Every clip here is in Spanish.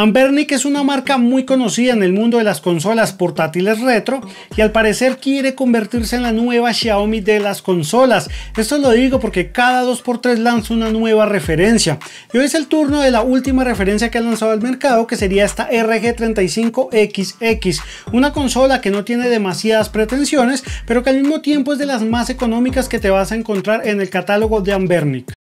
Ambernic es una marca muy conocida en el mundo de las consolas portátiles retro y al parecer quiere convertirse en la nueva Xiaomi de las consolas. Esto lo digo porque cada 2x3 lanza una nueva referencia. Y hoy es el turno de la última referencia que ha lanzado al mercado que sería esta RG35XX, una consola que no tiene demasiadas pretensiones pero que al mismo tiempo es de las más económicas que te vas a encontrar en el catálogo de Ambernic.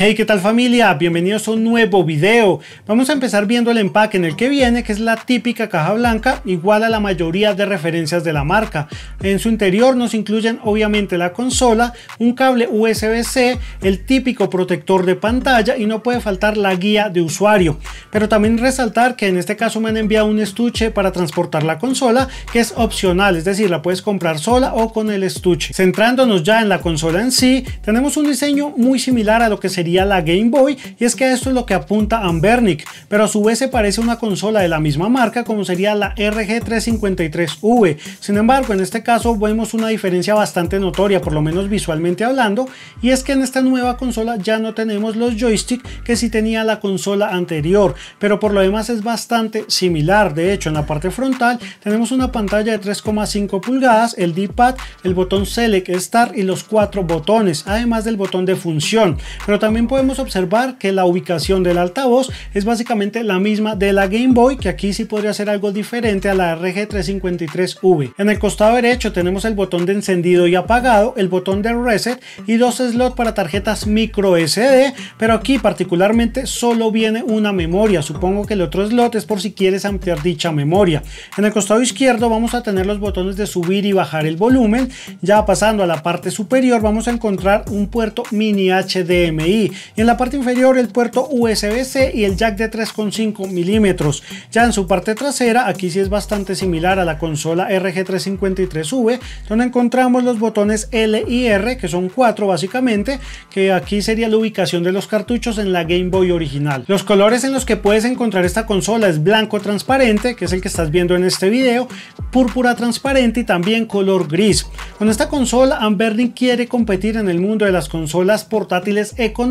Hey, ¿qué tal familia? Bienvenidos a un nuevo video. Vamos a empezar viendo el empaque en el que viene, que es la típica caja blanca, igual a la mayoría de referencias de la marca. En su interior nos incluyen obviamente la consola, un cable USB-C, el típico protector de pantalla y no puede faltar la guía de usuario. Pero también resaltar que en este caso me han enviado un estuche para transportar la consola, que es opcional, es decir, la puedes comprar sola o con el estuche. Centrándonos ya en la consola en sí, tenemos un diseño muy similar a lo que sería la Game Boy y es que esto es lo que apunta Ambernick, pero a su vez se parece a una consola de la misma marca como sería la RG353V. Sin embargo, en este caso vemos una diferencia bastante notoria, por lo menos visualmente hablando, y es que en esta nueva consola ya no tenemos los joysticks que si tenía la consola anterior, pero por lo demás es bastante similar. De hecho, en la parte frontal tenemos una pantalla de 3,5 pulgadas, el D-pad, el botón Select, Start y los cuatro botones, además del botón de función, pero también también podemos observar que la ubicación del altavoz es básicamente la misma de la Game Boy, que aquí sí podría ser algo diferente a la RG353V. En el costado derecho tenemos el botón de encendido y apagado, el botón de reset y dos slots para tarjetas micro SD, pero aquí particularmente solo viene una memoria, supongo que el otro slot es por si quieres ampliar dicha memoria. En el costado izquierdo vamos a tener los botones de subir y bajar el volumen, ya pasando a la parte superior vamos a encontrar un puerto mini HDMI, y en la parte inferior el puerto USB-C y el jack de 3,5 milímetros. Ya en su parte trasera, aquí sí es bastante similar a la consola RG353V, donde encontramos los botones L y R, que son cuatro básicamente, que aquí sería la ubicación de los cartuchos en la Game Boy original. Los colores en los que puedes encontrar esta consola es blanco transparente, que es el que estás viendo en este video, púrpura transparente y también color gris. Con esta consola, Amberlin quiere competir en el mundo de las consolas portátiles económicas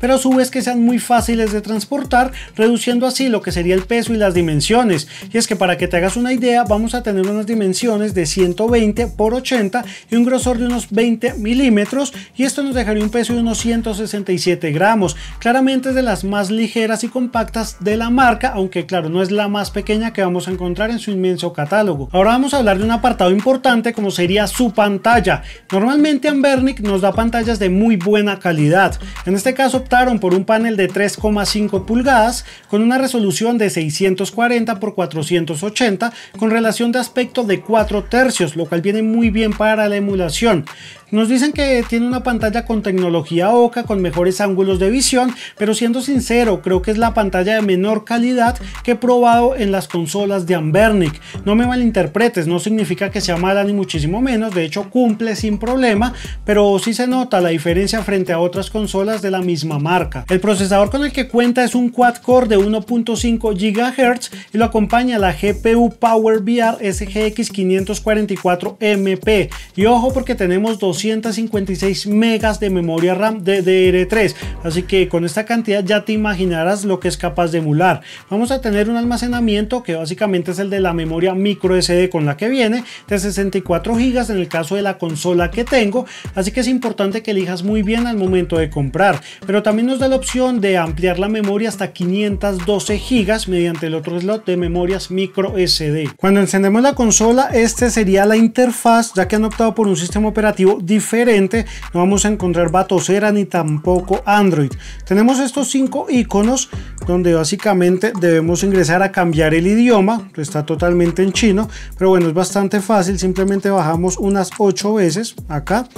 pero a su vez que sean muy fáciles de transportar, reduciendo así lo que sería el peso y las dimensiones. Y es que para que te hagas una idea, vamos a tener unas dimensiones de 120 x 80 y un grosor de unos 20 milímetros, y esto nos dejaría un peso de unos 167 gramos. Claramente es de las más ligeras y compactas de la marca, aunque claro, no es la más pequeña que vamos a encontrar en su inmenso catálogo. Ahora vamos a hablar de un apartado importante como sería su pantalla. Normalmente Ambernic nos da pantallas de muy buena calidad, en este caso optaron por un panel de 3,5 pulgadas con una resolución de 640 x 480 con relación de aspecto de 4 tercios, lo cual viene muy bien para la emulación. Nos dicen que tiene una pantalla con tecnología OCA con mejores ángulos de visión, pero siendo sincero, creo que es la pantalla de menor calidad que he probado en las consolas de Ambernic. No me malinterpretes, no significa que sea mala ni muchísimo menos, de hecho cumple sin problema, pero sí se nota la diferencia frente a otras consolas de la misma marca. El procesador con el que cuenta es un quad-core de 1.5 GHz y lo acompaña la GPU Power VR SGX 544MP. Y ojo porque tenemos dos 256 megas de memoria RAM de DDR3. Así que con esta cantidad ya te imaginarás lo que es capaz de emular. Vamos a tener un almacenamiento que básicamente es el de la memoria micro SD con la que viene, de 64 gigas en el caso de la consola que tengo. Así que es importante que elijas muy bien al momento de comprar. Pero también nos da la opción de ampliar la memoria hasta 512 gigas mediante el otro slot de memorias micro SD. Cuando encendemos la consola, este sería la interfaz, ya que han optado por un sistema operativo diferente, no vamos a encontrar Batocera ni tampoco Android. Tenemos estos cinco iconos donde básicamente debemos ingresar a cambiar el idioma, está totalmente en chino, pero bueno, es bastante fácil, simplemente bajamos unas ocho veces acá,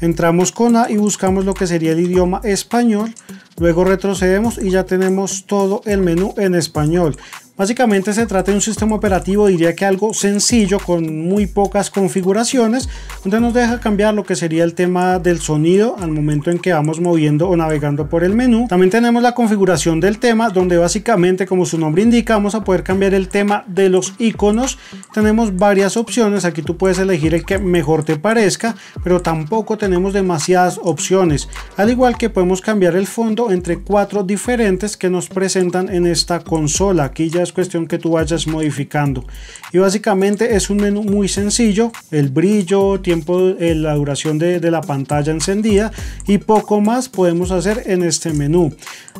entramos con A y buscamos lo que sería el idioma español, luego retrocedemos y ya tenemos todo el menú en español. Básicamente se trata de un sistema operativo, diría que algo sencillo, con muy pocas configuraciones, donde nos deja cambiar lo que sería el tema del sonido al momento en que vamos moviendo o navegando por el menú. También tenemos la configuración del tema, donde básicamente, como su nombre indica, vamos a poder cambiar el tema de los iconos. Tenemos varias opciones, aquí tú puedes elegir el que mejor te parezca, pero tampoco tenemos demasiadas opciones. Al igual que podemos cambiar el fondo entre cuatro diferentes que nos presentan en esta consola. Aquí ya es cuestión que tú vayas modificando. Y básicamente es un menú muy sencillo, el brillo, tiempo, eh, la duración de, la pantalla encendida y poco más podemos hacer en este menú.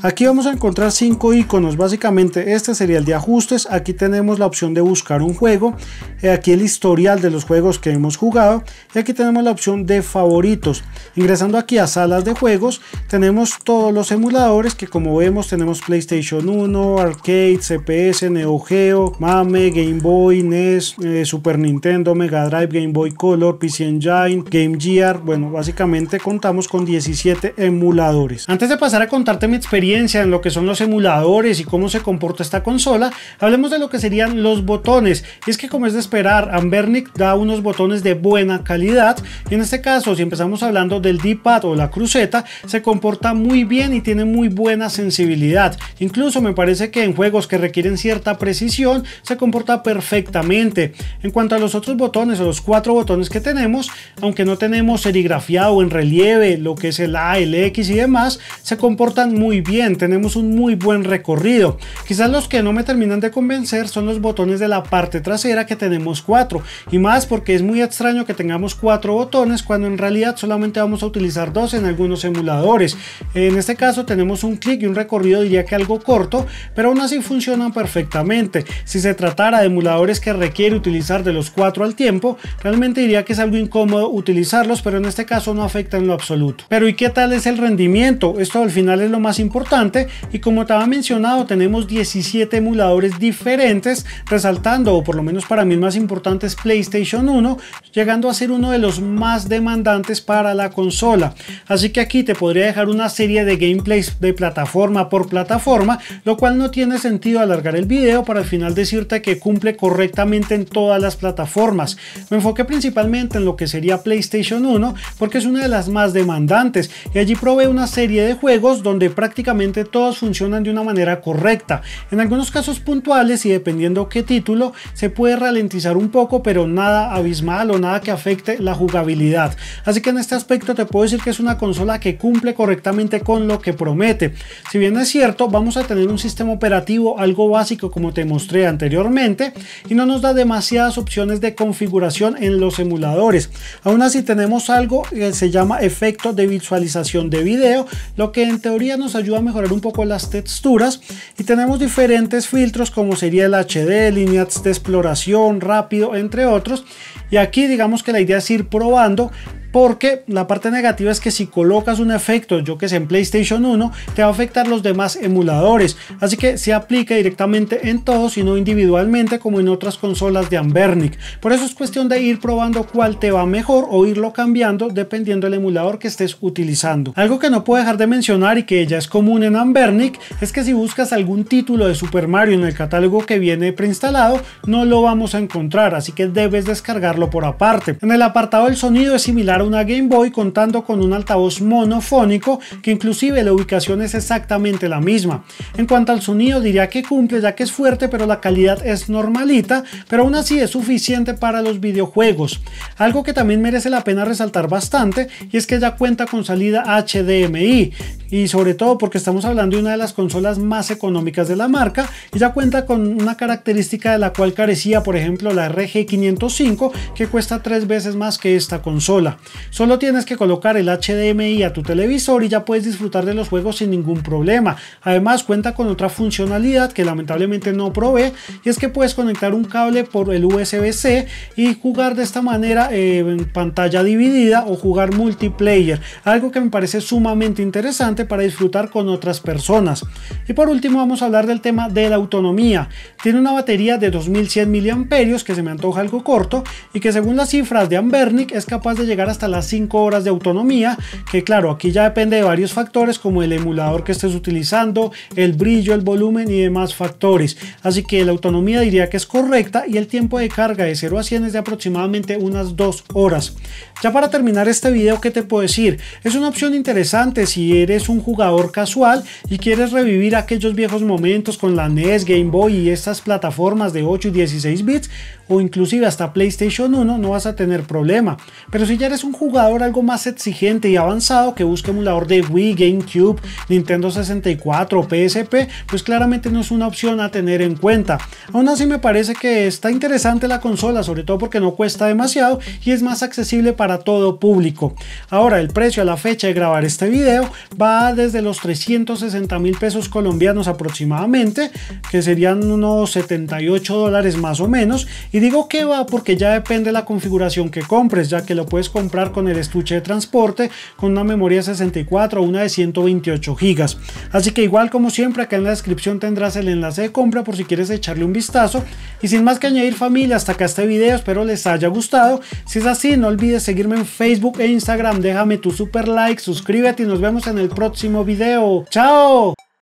Aquí vamos a encontrar cinco iconos, básicamente este sería el de ajustes, aquí tenemos la opción de buscar un juego, eh, aquí el historial de los juegos que hemos jugado y aquí tenemos la opción de favoritos. Ingresando aquí a salas de juegos tenemos todos los emuladores que como vemos tenemos PlayStation 1, Arcade, CPS, DS, Neo Geo, Mame, Game Boy, NES, eh, Super Nintendo, Mega Drive, Game Boy Color, PC Engine, Game Gear. Bueno, básicamente contamos con 17 emuladores. Antes de pasar a contarte mi experiencia en lo que son los emuladores y cómo se comporta esta consola, hablemos de lo que serían los botones. es que como es de esperar, Ambernic da unos botones de buena calidad. Y en este caso, si empezamos hablando del D-pad o la cruceta, se comporta muy bien y tiene muy buena sensibilidad. Incluso me parece que en juegos que requieren cierta precisión, se comporta perfectamente. En cuanto a los otros botones o los cuatro botones que tenemos, aunque no tenemos serigrafiado en relieve, lo que es el A, el X y demás, se comportan muy bien, tenemos un muy buen recorrido. Quizás los que no me terminan de convencer son los botones de la parte trasera que tenemos cuatro, y más porque es muy extraño que tengamos cuatro botones cuando en realidad solamente vamos a utilizar dos en algunos emuladores. En este caso tenemos un clic y un recorrido diría que algo corto, pero aún así funcionan perfectamente perfectamente. Si se tratara de emuladores que requiere utilizar de los cuatro al tiempo, realmente diría que es algo incómodo utilizarlos, pero en este caso no afecta en lo absoluto. Pero ¿y qué tal es el rendimiento? Esto al final es lo más importante y como te mencionado tenemos 17 emuladores diferentes, resaltando, o por lo menos para mí más importante es PlayStation 1, llegando a ser uno de los más demandantes para la consola. Así que aquí te podría dejar una serie de gameplays de plataforma por plataforma, lo cual no tiene sentido alargar el video para al final decirte que cumple correctamente en todas las plataformas. Me enfoqué principalmente en lo que sería PlayStation 1 porque es una de las más demandantes y allí probé una serie de juegos donde prácticamente todos funcionan de una manera correcta. En algunos casos puntuales y dependiendo qué título se puede ralentizar un poco pero nada abismal o nada que afecte la jugabilidad. Así que en este aspecto te puedo decir que es una consola que cumple correctamente con lo que promete. Si bien es cierto, vamos a tener un sistema operativo algo básico como te mostré anteriormente y no nos da demasiadas opciones de configuración en los emuladores. Aún así tenemos algo que se llama efecto de visualización de video, lo que en teoría nos ayuda a mejorar un poco las texturas y tenemos diferentes filtros como sería el HD, líneas de exploración, rápido, entre otros. Y aquí digamos que la idea es ir probando porque la parte negativa es que si colocas un efecto, yo que sé, en PlayStation 1, te va a afectar los demás emuladores. Así que se aplica directamente en todos y no individualmente como en otras consolas de Ambernic. Por eso es cuestión de ir probando cuál te va mejor o irlo cambiando dependiendo del emulador que estés utilizando. Algo que no puedo dejar de mencionar y que ya es común en Ambernic es que si buscas algún título de Super Mario en el catálogo que viene preinstalado, no lo vamos a encontrar, así que debes descargarlo por aparte. En el apartado del sonido es similar una Game Boy contando con un altavoz monofónico que inclusive la ubicación es exactamente la misma. En cuanto al sonido diría que cumple ya que es fuerte pero la calidad es normalita, pero aún así es suficiente para los videojuegos. Algo que también merece la pena resaltar bastante y es que ya cuenta con salida HDMI y sobre todo porque estamos hablando de una de las consolas más económicas de la marca y ya cuenta con una característica de la cual carecía por ejemplo la RG505 que cuesta tres veces más que esta consola. Solo tienes que colocar el HDMI a tu televisor y ya puedes disfrutar de los juegos sin ningún problema. Además cuenta con otra funcionalidad que lamentablemente no probé y es que puedes conectar un cable por el USB-C y jugar de esta manera en pantalla dividida o jugar multiplayer, algo que me parece sumamente interesante para disfrutar con otras personas. Y por último vamos a hablar del tema de la autonomía. Tiene una batería de 2100 mAh que se me antoja algo corto y que según las cifras de Ambernic es capaz de llegar hasta las 5 horas de autonomía, que claro, aquí ya depende de varios factores como el emulador que estés utilizando, el brillo, el volumen y demás factores. Así que la autonomía diría que es correcta y el tiempo de carga de 0 a 100 es de aproximadamente unas 2 horas. Ya para terminar este video, ¿qué te puedo decir? Es una opción interesante si eres un jugador casual y quieres revivir aquellos viejos momentos con la NES, Game Boy y estas plataformas de 8 y 16 bits o inclusive hasta PlayStation 1, no vas a tener problema. Pero si ya eres un jugador algo más exigente y avanzado que busca emulador de Wii, GameCube, Nintendo 64 o PSP, pues claramente no es una opción a tener en cuenta. Aún así me parece que está interesante la consola, sobre todo porque no cuesta demasiado y es más accesible para todo público. Ahora el precio a la fecha de grabar este video va desde los 360 mil pesos colombianos aproximadamente, que serían unos 78 dólares más o menos. Y digo que va porque ya depende la configuración que compres, ya que lo puedes comprar con el estuche de transporte, con una memoria 64 o una de 128 gigas. Así que igual como siempre acá en la descripción tendrás el enlace de compra por si quieres echarle un vistazo. Y sin más que añadir familia, hasta acá este video, espero les haya gustado. Si es así, no olvides seguirme en Facebook e Instagram. Déjame tu super like, suscríbete y nos vemos en el próximo video. ¡Chao!